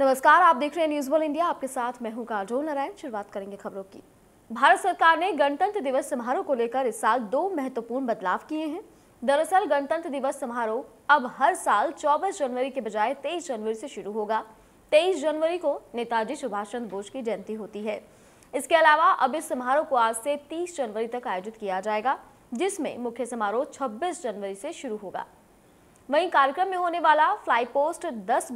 नमस्कार आप देख रहे हैं न्यूज वन इंडिया आपके साथ मैं हूं काजोल नारायण शुरुआत करेंगे खबरों की भारत सरकार ने गणतंत्र दिवस समारोह को लेकर इस साल दो महत्वपूर्ण बदलाव किए हैं दरअसल गणतंत्र दिवस समारोह अब हर साल 24 जनवरी के बजाय 23 जनवरी से शुरू होगा 23 जनवरी को नेताजी सुभाष चंद्र बोस की जयंती होती है इसके अलावा अब इस समारोह को आज से तीस जनवरी तक आयोजित किया जाएगा जिसमें मुख्य समारोह छब्बीस जनवरी से शुरू होगा वहीं कार्यक्रम में होने वाला फ्लाई पोस्ट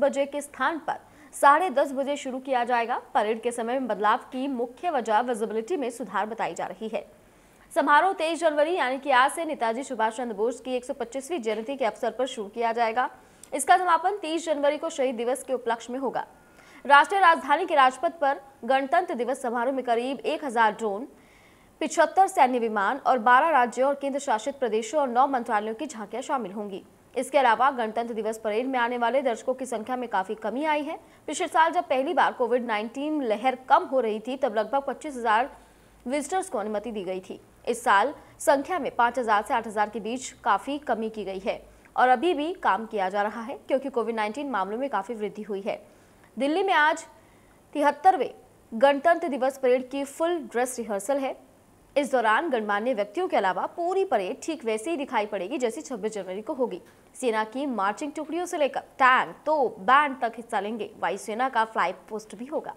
बजे के स्थान पर साढ़े दस बजे शुरू किया जाएगा परेड के समय में बदलाव की मुख्य वजह विजिबिलिटी में सुधार बताई जा रही है समारोह तेईस जनवरी यानी कि आज से नेताजी सुभाष चंद्र बोस की एक जयंती के अवसर पर शुरू किया जाएगा इसका समापन तीस जनवरी को शहीद दिवस के उपलक्ष्य में होगा राष्ट्रीय राजधानी के राजपथ पर गणतंत्र दिवस समारोह में करीब 1000 ड्रोन पिछहत्तर सैन्य विमान और 12 राज्यों और केंद्र शासित प्रदेशों और नौ मंत्रालयों की झांकियां शामिल होंगी इसके अलावा गणतंत्र दिवस परेड में आने वाले दर्शकों की संख्या में काफी कमी आई है पिछले साल जब पहली बार कोविड 19 लहर कम हो रही थी तब लगभग 25,000 विजिटर्स को अनुमति दी गई थी इस साल संख्या में 5,000 से 8,000 के बीच काफी कमी की गई है और अभी भी काम किया जा रहा है क्योंकि कोविड नाइन्टीन मामलों में काफी वृद्धि हुई है दिल्ली में आज तिहत्तरवें गणतंत्र दिवस परेड की फुल ड्रेस रिहर्सल है इस दौरान गणमान्य व्यक्तियों के अलावा पूरी परेड ठीक वैसे ही दिखाई पड़ेगी जैसी 26 जनवरी को होगी सेना की मार्चिंग टुकड़ियों से लेकर टैंक तो बैंड तक हिस्सा लेंगे वायुसेना का फ्लाई पोस्ट भी होगा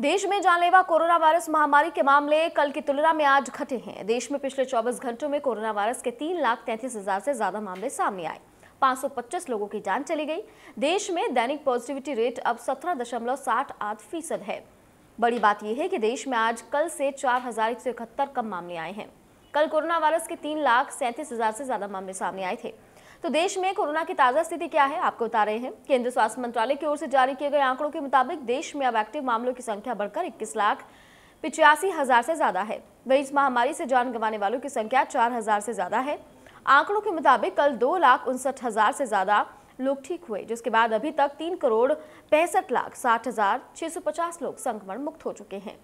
देश में जानलेवा कोरोना वायरस महामारी के मामले कल की तुलना में आज घटे हैं देश में पिछले 24 घंटों में कोरोना वायरस के तीन लाख तैंतीस हजार से ज्यादा मामले सामने आए 525 लोगों की जान चली गई देश में दैनिक पॉजिटिविटी रेट अब सत्रह दशमलव साठ आठ फीसद है बड़ी बात यह है कि देश में आज कल से चार हजार एक सौ इकहत्तर कम मामले आए हैं कल कोरोना वायरस के तीन लाख सैंतीस हजार से ज्यादा मामले सामने आए थे तो देश में कोरोना की ताजा स्थिति क्या है आपको बता रहे हैं केंद्रीय स्वास्थ्य मंत्रालय की ओर से जारी किए गए आंकड़ों के मुताबिक देश में अब एक्टिव मामलों की संख्या बढ़कर इक्कीस लाख पिचासी हजार से ज्यादा है वही इस महामारी से जान गंवाने वालों की संख्या चार हजार से ज्यादा है आंकड़ों के मुताबिक कल दो लाख उनसठ हजार से ज्यादा लोग ठीक हुए जिसके बाद अभी तक तीन करोड़ पैंसठ लाख साठ हजार छह सौ पचास लोग संक्रमण मुक्त हो चुके हैं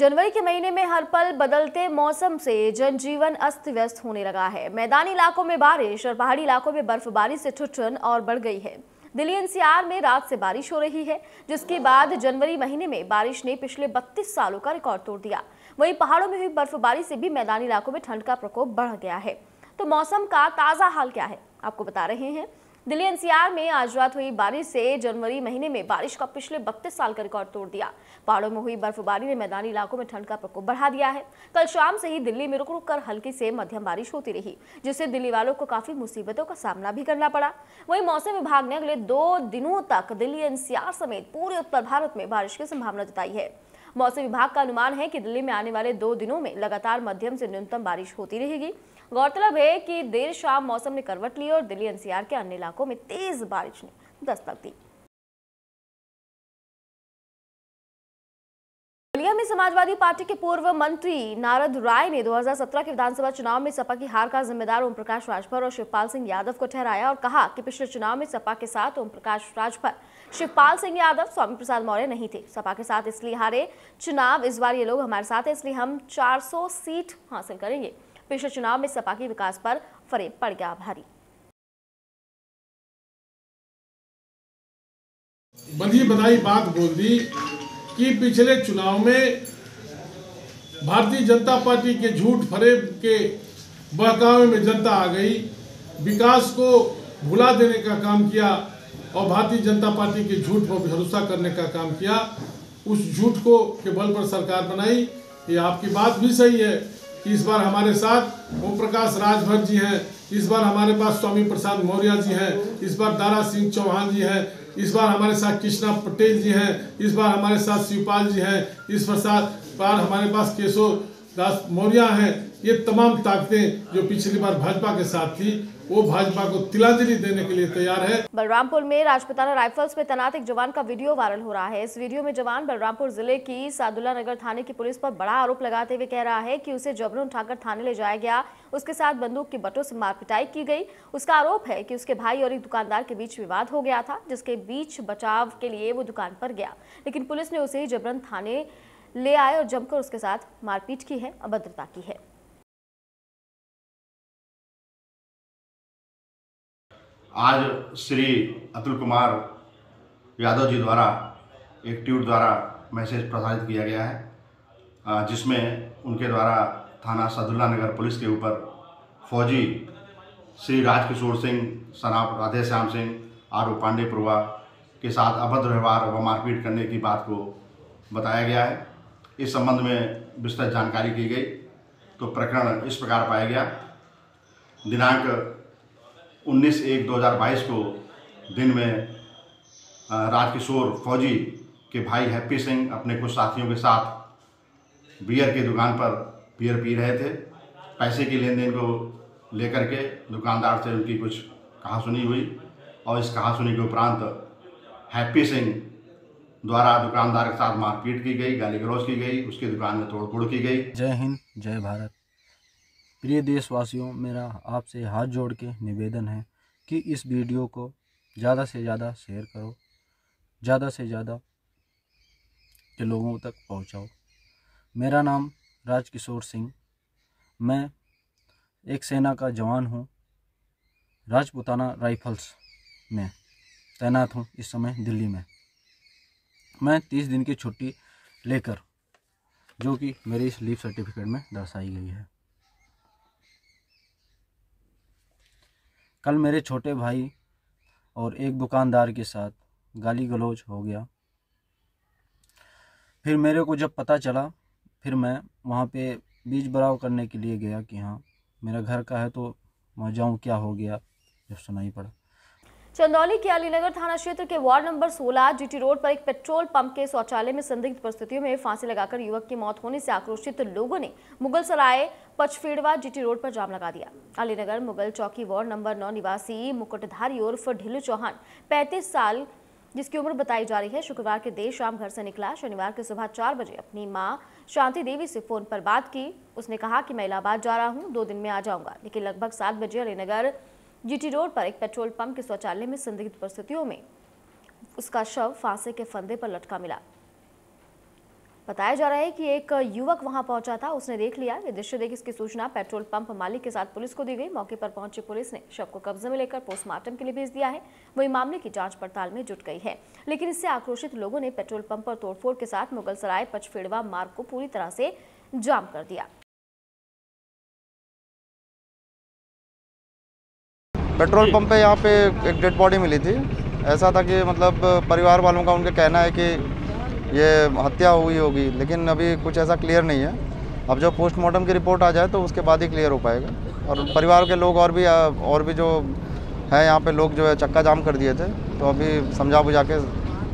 जनवरी के महीने में हर पल बदलते मौसम से जनजीवन अस्त व्यस्त होने लगा है मैदानी इलाकों में बारिश और पहाड़ी इलाकों में बर्फबारी से ठुठन और बढ़ गई है दिल्ली एनसीआर में रात से बारिश हो रही है जिसके बाद जनवरी महीने में बारिश ने पिछले 32 सालों का रिकॉर्ड तोड़ दिया वहीं पहाड़ों में हुई बर्फबारी से भी मैदानी इलाकों में ठंड का प्रकोप बढ़ गया है तो मौसम का ताज़ा हाल क्या है आपको बता रहे हैं दिल्ली एनसीआर में आज रात हुई बारिश से जनवरी महीने में बारिश का पिछले बत्तीस साल का रिकॉर्ड तोड़ दिया पहाड़ों में हुई बर्फबारी ने मैदानी इलाकों में ठंड का प्रकोप बढ़ा दिया है कल शाम से ही दिल्ली में रुक रुक कर हल्की से मध्यम बारिश होती रही जिससे दिल्ली वालों को काफी मुसीबतों का सामना भी करना पड़ा वही मौसम विभाग ने अगले दो दिनों तक दिल्ली एनसीआर समेत पूरे उत्तर भारत में बारिश की संभावना जताई है मौसम विभाग का अनुमान है कि दिल्ली में आने वाले दो दिनों में लगातार मध्यम से न्यूनतम बारिश होती रहेगी गौरतलब है कि देर शाम मौसम ने करवट ली और दिल्ली एनसीआर के अन्य इलाकों में तेज बारिश ने दस्तक दी में समाजवादी पार्टी के पूर्व मंत्री नारद राय ने 2017 के विधानसभा चुनाव में सपा की हार का जिम्मेदार ओम प्रकाश राजभर और शिवपाल सिंह यादव को ठहराया और कहा कि पिछले चुनाव में सपा के साथ ओम प्रकाश राजभर शिवपाल सिंह यादव स्वामी प्रसाद मौर्य नहीं थे सपा के साथ इसलिए हारे चुनाव इस बार ये लोग हमारे साथ हैं इसलिए हम 400 सीट हासिल करेंगे पिछले चुनाव में सपा के विकास पर फरेब पड़ गया भारी बंधी बधाई बात बोल दी कि पिछले चुनाव में भारतीय जनता पार्टी के झूठ फरेब के बहकावे में जनता आ गई विकास को भुला देने का काम किया और भारतीय जनता पार्टी के झूठ पर भरोसा करने का काम किया उस झूठ को के बल पर सरकार बनाई ये आपकी बात भी सही है कि इस बार हमारे साथ ओम प्रकाश राजभर जी हैं इस बार हमारे पास स्वामी प्रसाद मौर्य जी हैं इस बार दारा सिंह चौहान जी हैं इस बार हमारे साथ कृष्णा पटेल जी हैं इस बार हमारे साथ शिवपाल जी हैं इस बार हमारे पास केशव दास मौर्य हैं ये तमाम ताकतें जो पिछली बार भाजपा के साथ थी वो भाजपा को तिलांजलि देने के लिए तैयार है बलरामपुर में राजपुताना राइफल्स में तैनात एक जवान का वीडियो वायरल हो रहा है इस वीडियो में जवान बलरामपुर जिले की सादुल्ला नगर थाने की पुलिस पर बड़ा आरोप लगाते हुए कह रहा है कि उसे जबरन उठाकर थाने ले जाया गया उसके साथ बंदूक की बटों से मारपिटाई की गई उसका आरोप है कि उसके भाई और एक दुकानदार के बीच विवाद हो गया था जिसके बीच बचाव के लिए वो दुकान पर गया लेकिन पुलिस ने उसे जबरन थाने ले आए और जमकर उसके साथ मारपीट की है अभद्रता की है आज श्री अतुल कुमार यादव जी द्वारा एक ट्वीट द्वारा मैसेज प्रसारित किया गया है जिसमें उनके द्वारा थाना सदुल्ला नगर पुलिस के ऊपर फौजी श्री राजकिशोर सिंह सनाप राधेश्याम सिंह आर ओ पांडेपुरवा के साथ अभद्र व्यवहार व मारपीट करने की बात को बताया गया है इस संबंध में विस्तृत जानकारी की गई तो प्रकरण इस प्रकार पाया गया दिनांक उन्नीस एक दो हजार बाईस को दिन में राजकिशोर फौजी के भाई हैप्पी सिंह अपने कुछ साथियों के साथ बियर की दुकान पर बियर पी रहे थे पैसे की लेन देन को लेकर के दुकानदार से उनकी कुछ कहा सुनी हुई और इस कहा सुनी के उपरांत हैप्पी सिंह द्वारा दुकानदार के साथ मारपीट की गई गाली गलौज की गई उसकी दुकान में तोड़फोड़ की गई जय हिंद जय भारत प्रिय देशवासियों मेरा आपसे हाथ जोड़ के निवेदन है कि इस वीडियो को ज़्यादा से ज़्यादा शेयर करो ज़्यादा से ज़्यादा के लोगों तक पहुंचाओ मेरा नाम राजकिशोर सिंह मैं एक सेना का जवान हूं राजपुताना राइफल्स में तैनात हूं इस समय दिल्ली में मैं तीस दिन की छुट्टी लेकर जो कि मेरी इस लीव सर्टिफिकेट में दर्शाई गई है कल मेरे छोटे भाई और एक दुकानदार के साथ गाली गलौज हो गया फिर मेरे को जब पता चला फिर मैं वहाँ पे बीज बराव करने के लिए गया कि हाँ मेरा घर का है तो वहाँ जाऊँ क्या हो गया जब सुनाई पड़ा चंदौली के अलीनगर थाना क्षेत्र के वार्ड नंबर 16 जीटी रोड पर एक पेट्रोल पंप के शौचालय में संदिग्ध परिस्थितियों में फांसी लगाकर युवक की मौत होने से आक्रोशित लोगों ने मुगल सराय पचफेड़वा जीटी रोड पर जाम लगा दिया अलीनगर मुगल चौकी वार्ड नंबर 9 निवासी मुकुटधारी उर्फ ढिलू चौहान पैंतीस साल जिसकी उम्र बताई जा रही है शुक्रवार के देर शाम घर से निकला शनिवार के सुबह चार बजे अपनी माँ शांति देवी से फोन पर बात की उसने कहा कि मैं इलाहाबाद जा रहा हूँ दो दिन में आ जाऊंगा लेकिन लगभग सात बजे अलीनगर जीटी रोड पर एक पेट्रोल पंप के शौचालय में संदिग्ध परिस्थितियों में उसका शव फांसे के फंदे पर लटका मिला बताया जा रहा है कि एक युवक वहां पहुंचा था उसने देख लिया ये दृश्य देख इसकी सूचना पेट्रोल पंप मालिक के साथ पुलिस को दी गई मौके पर पहुंची पुलिस ने शव को कब्जे में लेकर पोस्टमार्टम के लिए भेज दिया है वही मामले की जांच पड़ताल में जुट गई है लेकिन इससे आक्रोशित लोगों ने पेट्रोल पंप पर तोड़फोड़ के साथ मुगल सराय पचफेड़वा मार्ग को पूरी तरह से जाम कर दिया पेट्रोल पंप पे यहाँ पे एक डेड बॉडी मिली थी ऐसा था कि मतलब परिवार वालों का उनका कहना है कि ये हत्या हुई होगी लेकिन अभी कुछ ऐसा क्लियर नहीं है अब जब पोस्टमार्टम की रिपोर्ट आ जाए तो उसके बाद ही क्लियर हो पाएगा और परिवार के लोग और भी और भी जो है यहाँ पे लोग जो है चक्का जाम कर दिए थे तो अभी समझा बुझा के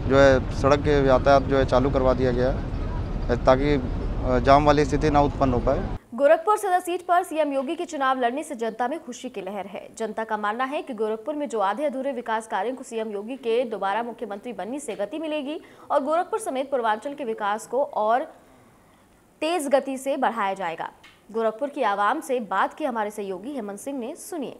जो है सड़क के यातायात जो है चालू करवा दिया गया है ताकि जाम वाली स्थिति ना उत्पन्न हो पाए गोरखपुर सदर सीट पर सीएम योगी के चुनाव लड़ने से जनता में खुशी की लहर है जनता का मानना है कि गोरखपुर में जो आधे अधूरे विकास कार्यों को सीएम योगी के दोबारा मुख्यमंत्री बनने से गति मिलेगी और गोरखपुर समेत पूर्वांचल के विकास को और तेज गति से बढ़ाया जाएगा गोरखपुर की आवाम से बात की हमारे सहयोगी हेमंत सिंह ने सुनिए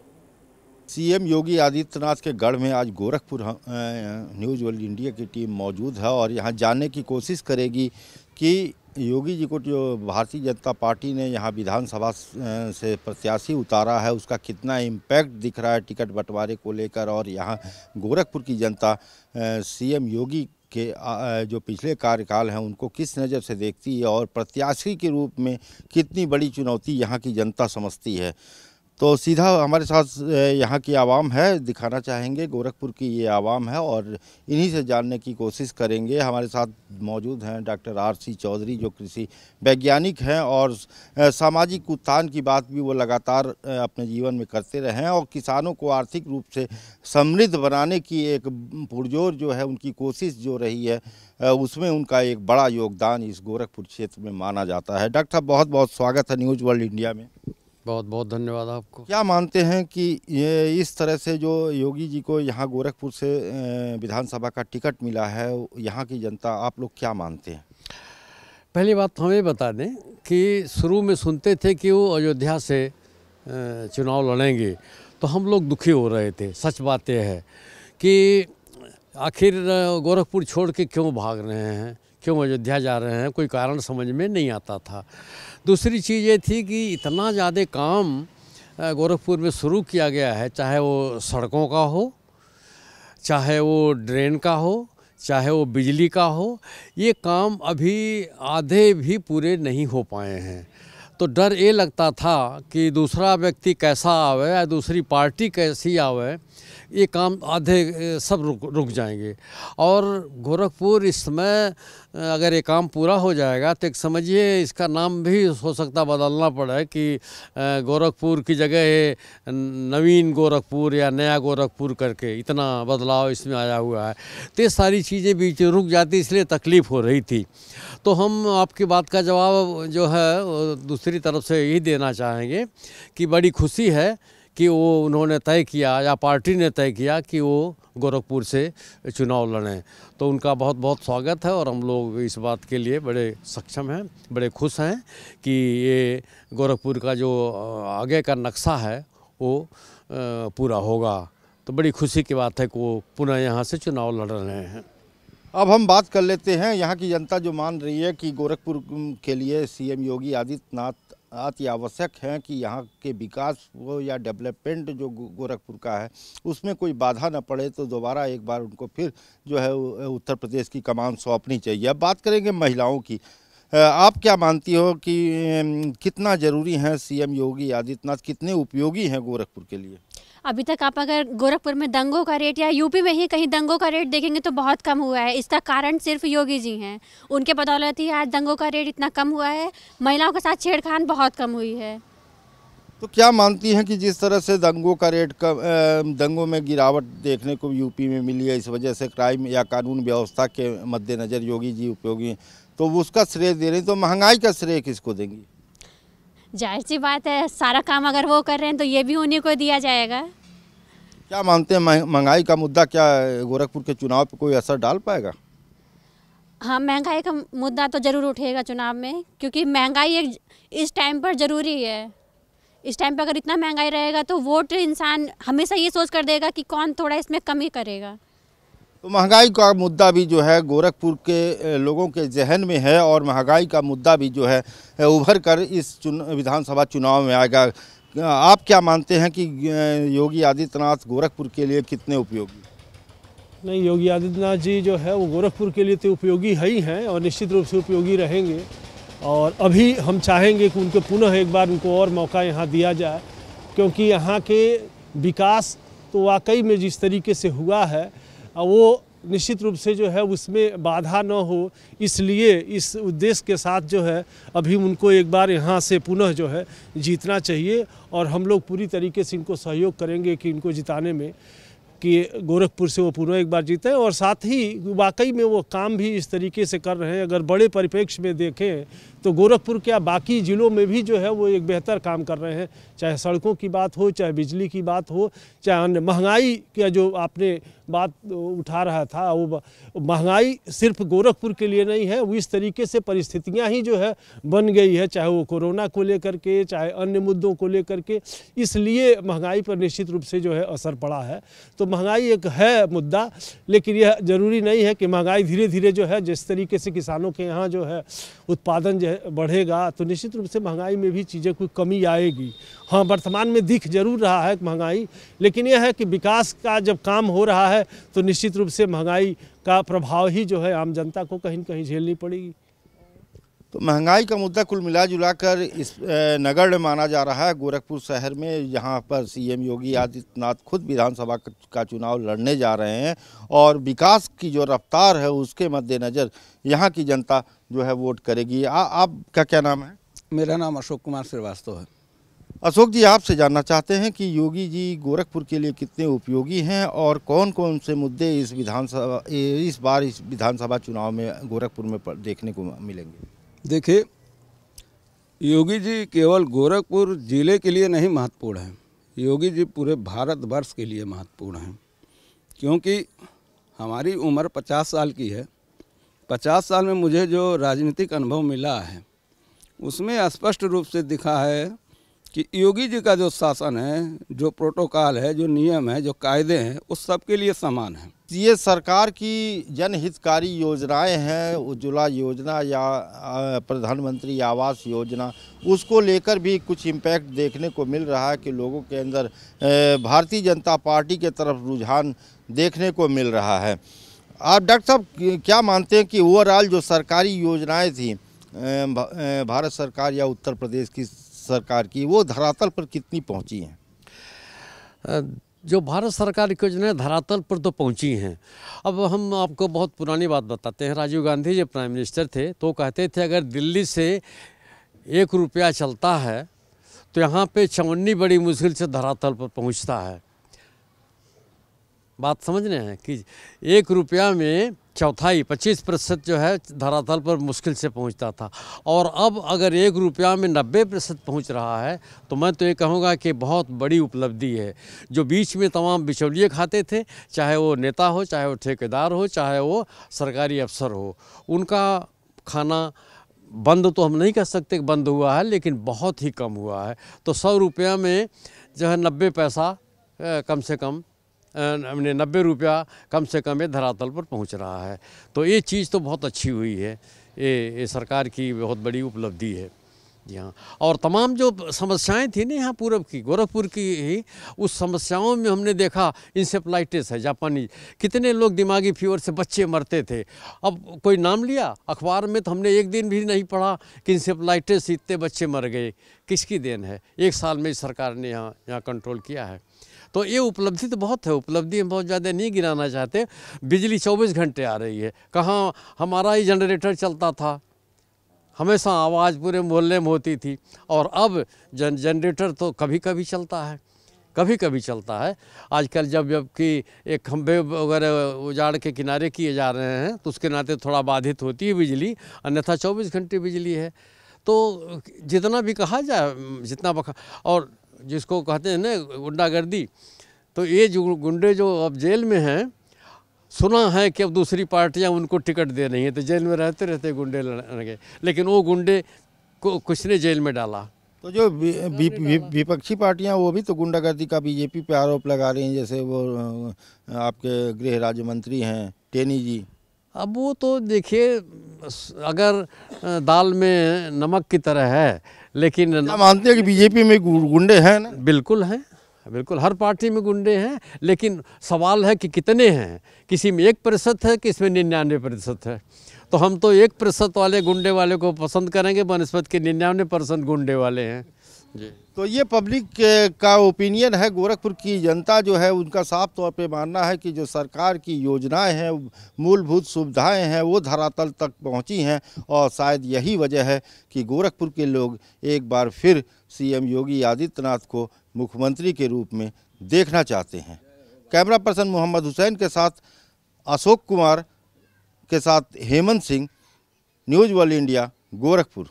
सीएम योगी आदित्यनाथ के गढ़ में आज गोरखपुर न्यूज वर्ल्ड इंडिया की टीम मौजूद है और यहाँ जानने की कोशिश करेगी कि योगी जी को जो भारतीय जनता पार्टी ने यहाँ विधानसभा से प्रत्याशी उतारा है उसका कितना इम्पैक्ट दिख रहा है टिकट बंटवारे को लेकर और यहाँ गोरखपुर की जनता सीएम योगी के जो पिछले कार्यकाल हैं उनको किस नज़र से देखती है और प्रत्याशी के रूप में कितनी बड़ी चुनौती यहाँ की जनता समझती है तो सीधा हमारे साथ यहाँ की आवाम है दिखाना चाहेंगे गोरखपुर की ये आवाम है और इन्हीं से जानने की कोशिश करेंगे हमारे साथ मौजूद हैं डॉक्टर आर सी चौधरी जो कृषि वैज्ञानिक हैं और सामाजिक उत्थान की बात भी वो लगातार अपने जीवन में करते रहे हैं और किसानों को आर्थिक रूप से समृद्ध बनाने की एक पुरजोर जो है उनकी कोशिश जो रही है उसमें उनका एक बड़ा योगदान इस गोरखपुर क्षेत्र में माना जाता है डॉक्टर बहुत बहुत स्वागत है न्यूज़ वर्ल्ड इंडिया में बहुत बहुत धन्यवाद आपको क्या मानते हैं कि ये इस तरह से जो योगी जी को यहाँ गोरखपुर से विधानसभा का टिकट मिला है यहाँ की जनता आप लोग क्या मानते हैं पहली बात तो हमें बता दें कि शुरू में सुनते थे कि वो अयोध्या से चुनाव लड़ेंगे तो हम लोग दुखी हो रहे थे सच बात यह है कि आखिर गोरखपुर छोड़ के क्यों भाग रहे हैं क्यों अयोध्या जा रहे हैं कोई कारण समझ में नहीं आता था दूसरी चीज़ ये थी कि इतना ज़्यादा काम गोरखपुर में शुरू किया गया है चाहे वो सड़कों का हो चाहे वो ड्रेन का हो चाहे वो बिजली का हो ये काम अभी आधे भी पूरे नहीं हो पाए हैं तो डर ये लगता था कि दूसरा व्यक्ति कैसा आवे या दूसरी पार्टी कैसी आवे ये काम आधे सब रुक रुक जाएंगे और गोरखपुर इस समय अगर ये काम पूरा हो जाएगा तो एक समझिए इसका नाम भी हो सकता बदलना पड़े कि गोरखपुर की जगह नवीन गोरखपुर या नया गोरखपुर करके इतना बदलाव इसमें आया हुआ है तो ये सारी चीज़ें बीच में रुक जाती इसलिए तकलीफ़ हो रही थी तो हम आपकी बात का जवाब जो है दूसरी तरफ से यही देना चाहेंगे कि बड़ी खुशी है कि वो उन्होंने तय किया या पार्टी ने तय किया कि वो गोरखपुर से चुनाव लड़ें तो उनका बहुत बहुत स्वागत है और हम लोग इस बात के लिए बड़े सक्षम हैं बड़े खुश हैं कि ये गोरखपुर का जो आगे का नक्शा है वो पूरा होगा तो बड़ी खुशी की बात है कि वो पुनः यहाँ से चुनाव लड़ रहे हैं अब हम बात कर लेते हैं यहाँ की जनता जो मान रही है कि गोरखपुर के लिए सीएम योगी आदित्यनाथ अति आवश्यक हैं कि यहाँ के विकास वो या डेवलपमेंट जो गोरखपुर का है उसमें कोई बाधा न पड़े तो दोबारा एक बार उनको फिर जो है उत्तर प्रदेश की कमान सौंपनी चाहिए अब बात करेंगे महिलाओं की आप क्या मानती हो कि कितना ज़रूरी है सीएम योगी आदित्यनाथ कितने उपयोगी हैं गोरखपुर के लिए अभी तक आप अगर गोरखपुर में दंगों का रेट या यूपी में ही कहीं दंगों का रेट देखेंगे तो बहुत कम हुआ है इसका कारण सिर्फ योगी जी हैं उनके बदौलत ही आज दंगों का रेट इतना कम हुआ है महिलाओं के साथ छेड़खानी बहुत कम हुई है तो क्या मानती हैं कि जिस तरह से दंगों का रेट कम दंगों में गिरावट देखने को यूपी में मिली है इस वजह से क्राइम या कानून व्यवस्था के मद्देनजर योगी जी उपयोगी हैं तो उसका श्रेय दे रहे हैं तो महंगाई का श्रेय किसको देंगी जाहिर सी बात है सारा काम अगर वो कर रहे हैं तो ये भी उन्हीं को दिया जाएगा क्या मानते हैं महंगाई का मुद्दा क्या गोरखपुर के चुनाव पर कोई असर डाल पाएगा हाँ महंगाई का मुद्दा तो ज़रूर उठेगा चुनाव में क्योंकि महंगाई एक इस टाइम पर ज़रूरी है इस टाइम पर अगर इतना महंगाई रहेगा तो वोट इंसान हमेशा ये सोच कर देगा कि कौन थोड़ा इसमें कमी करेगा तो महंगाई का मुद्दा भी जो है गोरखपुर के लोगों के जहन में है और महंगाई का मुद्दा भी जो है उभर कर इस चुन विधानसभा चुनाव में आएगा आप क्या मानते हैं कि योगी आदित्यनाथ गोरखपुर के लिए कितने उपयोगी नहीं योगी आदित्यनाथ जी जो है वो गोरखपुर के लिए तो उपयोगी है ही हैं और निश्चित रूप से उपयोगी रहेंगे और अभी हम चाहेंगे कि उनके पुनः एक बार उनको और मौका यहाँ दिया जाए क्योंकि यहाँ के विकास तो वाकई में जिस तरीके से हुआ है वो निश्चित रूप से जो है उसमें बाधा न हो इसलिए इस उद्देश्य के साथ जो है अभी उनको एक बार यहाँ से पुनः जो है जीतना चाहिए और हम लोग पूरी तरीके से इनको सहयोग करेंगे कि इनको जिताने में कि गोरखपुर से वो पुनः एक बार जीते और साथ ही वाकई में वो काम भी इस तरीके से कर रहे हैं अगर बड़े परिप्रेक्ष्य में देखें तो गोरखपुर क्या बाकी ज़िलों में भी जो है वो एक बेहतर काम कर रहे हैं चाहे सड़कों की बात हो चाहे बिजली की बात हो चाहे अन्य महंगाई का जो आपने बात उठा रहा था वो महंगाई सिर्फ गोरखपुर के लिए नहीं है वो इस तरीके से परिस्थितियाँ ही जो है बन गई है चाहे वो कोरोना को लेकर के चाहे अन्य मुद्दों को लेकर के इसलिए महंगाई पर निश्चित रूप से जो है असर पड़ा है तो महंगाई एक है मुद्दा लेकिन यह ज़रूरी नहीं है कि महंगाई धीरे धीरे जो है जिस तरीके से किसानों के यहाँ जो है उत्पादन जो है बढ़ेगा तो निश्चित रूप से महंगाई में भी चीज़ें कोई कमी आएगी हाँ वर्तमान में दिख जरूर रहा है महंगाई लेकिन यह है कि विकास का जब काम हो रहा है है तो निश्चित रूप से महंगाई का प्रभाव ही जो है आम जनता को कहीं ना कहीं झेलनी पड़ेगी तो महंगाई का मुद्दा कुल मिला जुला कर इस नगर माना जा रहा है गोरखपुर शहर में यहाँ पर सीएम योगी आदित्यनाथ खुद विधानसभा का चुनाव लड़ने जा रहे हैं और विकास की जो रफ्तार है उसके मद्देनज़र यहाँ की जनता जो है वोट करेगी आ, आपका क्या नाम है मेरा नाम अशोक कुमार श्रीवास्तव है अशोक जी आपसे जानना चाहते हैं कि योगी जी गोरखपुर के लिए कितने उपयोगी हैं और कौन कौन से मुद्दे इस विधानसभा इस बार इस विधानसभा चुनाव में गोरखपुर में देखने को मिलेंगे देखिए योगी जी केवल गोरखपुर ज़िले के लिए नहीं महत्वपूर्ण हैं योगी जी पूरे भारतवर्ष के लिए महत्वपूर्ण हैं क्योंकि हमारी उम्र पचास साल की है पचास साल में मुझे जो राजनीतिक अनुभव मिला है उसमें स्पष्ट रूप से दिखा है कि योगी जी का जो शासन है जो प्रोटोकॉल है जो नियम है जो कायदे हैं उस सबके लिए समान है ये सरकार की जनहितकारी योजनाएं हैं उज्ज्वला योजना या प्रधानमंत्री आवास योजना उसको लेकर भी कुछ इम्पैक्ट देखने को मिल रहा है कि लोगों के अंदर भारतीय जनता पार्टी के तरफ रुझान देखने को मिल रहा है आप डॉक्टर साहब क्या मानते हैं कि ओवरऑल जो सरकारी योजनाएं थी भारत सरकार या उत्तर प्रदेश की सरकार की वो धरातल पर कितनी पहुंची हैं जो भारत सरकार की योजनाएँ धरातल पर तो पहुंची हैं अब हम आपको बहुत पुरानी बात बताते हैं राजीव गांधी जब प्राइम मिनिस्टर थे तो कहते थे अगर दिल्ली से एक रुपया चलता है तो यहाँ पे चवन्नी बड़ी मुश्किल से धरातल पर पहुँचता है बात समझ रहे हैं कि एक रुपया में चौथाई पच्चीस प्रतिशत जो है धरातल पर मुश्किल से पहुंचता था और अब अगर एक रुपया में नब्बे प्रतिशत पहुँच रहा है तो मैं तो ये कहूँगा कि बहुत बड़ी उपलब्धि है जो बीच में तमाम बिचौलिए खाते थे चाहे वो नेता हो चाहे वो ठेकेदार हो चाहे वो सरकारी अफसर हो उनका खाना बंद तो हम नहीं कह सकते बंद हुआ है लेकिन बहुत ही कम हुआ है तो सौ रुपया में जो है नब्बे पैसा कम से कम हमने नब्बे रुपया कम से कम ये धरातल पर पहुंच रहा है तो ये चीज़ तो बहुत अच्छी हुई है ये, ये सरकार की बहुत बड़ी उपलब्धि है जी हाँ और तमाम जो समस्याएं थी ना यहाँ पूरब की गोरखपुर की ही उस समस्याओं में हमने देखा इंसेप्लाइटिस है जापानी कितने लोग दिमागी फीवर से बच्चे मरते थे अब कोई नाम लिया अखबार में तो हमने एक दिन भी नहीं पढ़ा कि इंसेप्लाइटिस इतने बच्चे मर गए किसकी देन है एक साल में सरकार ने यहाँ यहाँ कंट्रोल किया है तो ये उपलब्धि तो बहुत है उपलब्धि हम बहुत ज़्यादा नहीं गिराना चाहते बिजली चौबीस घंटे आ रही है कहाँ हमारा ही जनरेटर चलता था हमेशा आवाज़ पूरे मोहल्ले में होती थी और अब जन जनरेटर तो कभी कभी चलता है कभी कभी चलता है आजकल जब जबकि एक खम्भे वगैरह उजाड़ के किनारे किए जा रहे हैं तो उसके नाते थोड़ा बाधित होती है बिजली अन्यथा चौबीस घंटे बिजली है तो जितना भी कहा जाए जितना बखा और जिसको कहते हैं ना गुंडागर्दी तो ये जो गुंडे जो अब जेल में हैं सुना है कि अब दूसरी पार्टियां उनको टिकट दे रही हैं तो जेल में रहते रहते गुंडे लड़ेंगे लेकिन वो गुंडे को कुछ ने जेल में डाला तो जो विपक्षी पार्टियां वो भी तो गुंडागर्दी का बीजेपी पे आरोप लगा रही हैं जैसे वो आपके गृह राज्य मंत्री हैं टेनी जी अब वो तो देखिए अगर दाल में नमक की तरह है लेकिन मानते हैं कि बीजेपी में गुंडे हैं ना बिल्कुल हैं बिल्कुल हर पार्टी में गुंडे हैं लेकिन सवाल है कि कितने हैं किसी में एक प्रतिशत है कि इसमें निन्यानवे प्रतिशत है तो हम तो एक प्रतिशत वाले गुंडे वाले को पसंद करेंगे बनस्पत के निन्यानवे परसेंट गुंडे वाले हैं तो ये पब्लिक का ओपिनियन है गोरखपुर की जनता जो है उनका साफ तौर पे मानना है कि जो सरकार की योजनाएं हैं मूलभूत सुविधाएं हैं वो धरातल तक पहुंची हैं और शायद यही वजह है कि गोरखपुर के लोग एक बार फिर सीएम योगी आदित्यनाथ को मुख्यमंत्री के रूप में देखना चाहते हैं कैमरा पर्सन मोहम्मद हुसैन के साथ अशोक कुमार के साथ Hemant Singh news world India Gorakhpur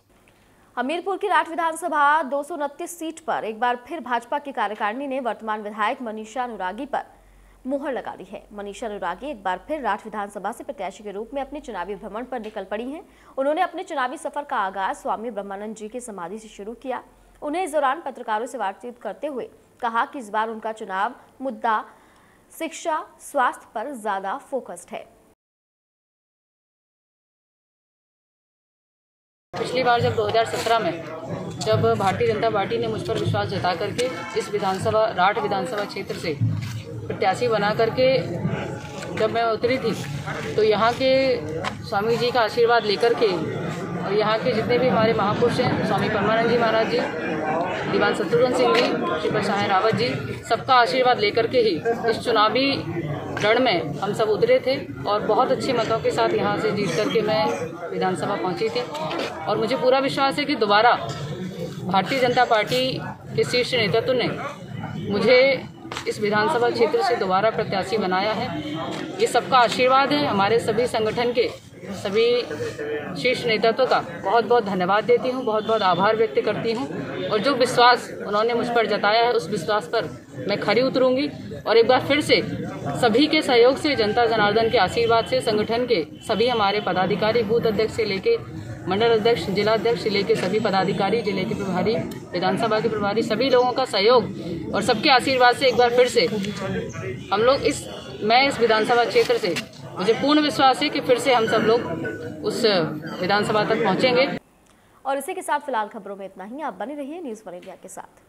Hamirpur की राठ विधानसभा दो सीट पर एक बार फिर भाजपा की कार्यकारिणी ने वर्तमान विधायक मनीषा अनुरागी पर मुहर लगा दी है मनीषा अनुरागी एक बार फिर राठ विधानसभा से प्रत्याशी के रूप में अपने चुनावी भ्रमण पर निकल पड़ी हैं उन्होंने अपने चुनावी सफर का आगाज स्वामी ब्रह्मानंद जी की समाधि से शुरू किया उन्हें इस दौरान पत्रकारों से बातचीत करते हुए कहा कि इस बार उनका चुनाव मुद्दा शिक्षा स्वास्थ्य पर ज्यादा फोकस्ड है पिछली बार जब 2017 में जब भारतीय जनता पार्टी ने मुझ पर विश्वास जता करके इस विधानसभा राठ विधानसभा क्षेत्र से प्रत्याशी बना करके जब मैं उतरी थी तो यहाँ के स्वामी जी का आशीर्वाद लेकर के और यहाँ के जितने भी हमारे महापुरुष हैं स्वामी परमानंद जी महाराज जी दीवान शत्रुघ्न सिंह जी श्री प्रसाद रावत जी सबका आशीर्वाद लेकर के ही इस चुनावी रण में हम सब उतरे थे और बहुत अच्छी मतों के साथ यहाँ से जीत करके मैं विधानसभा पहुँची थी और मुझे पूरा विश्वास है कि दोबारा भारतीय जनता पार्टी के शीर्ष नेतृत्व ने मुझे इस विधानसभा क्षेत्र से दोबारा प्रत्याशी बनाया है ये सबका आशीर्वाद है हमारे सभी संगठन के सभी शीर्ष नेतृत्व का बहुत बहुत धन्यवाद देती हूँ बहुत बहुत आभार व्यक्त करती हूँ और जो विश्वास उन्होंने मुझ पर जताया है उस विश्वास पर मैं खरी उतरूँगी और एक बार फिर से सभी के सहयोग से जनता जनार्दन के आशीर्वाद से संगठन के सभी हमारे पदाधिकारी बूथ अध्यक्ष से लेके मंडल अध्यक्ष जिला अध्यक्ष जिले के सभी पदाधिकारी जिले के प्रभारी विधानसभा के प्रभारी सभी लोगों का सहयोग और सबके आशीर्वाद से एक बार फिर से हम लोग इस मैं इस विधानसभा क्षेत्र से मुझे पूर्ण विश्वास है कि फिर से हम सब लोग उस विधानसभा तक पहुंचेंगे और इसी के साथ फिलहाल खबरों में इतना ही आप बने रहिए न्यूज़ वन इंडिया के साथ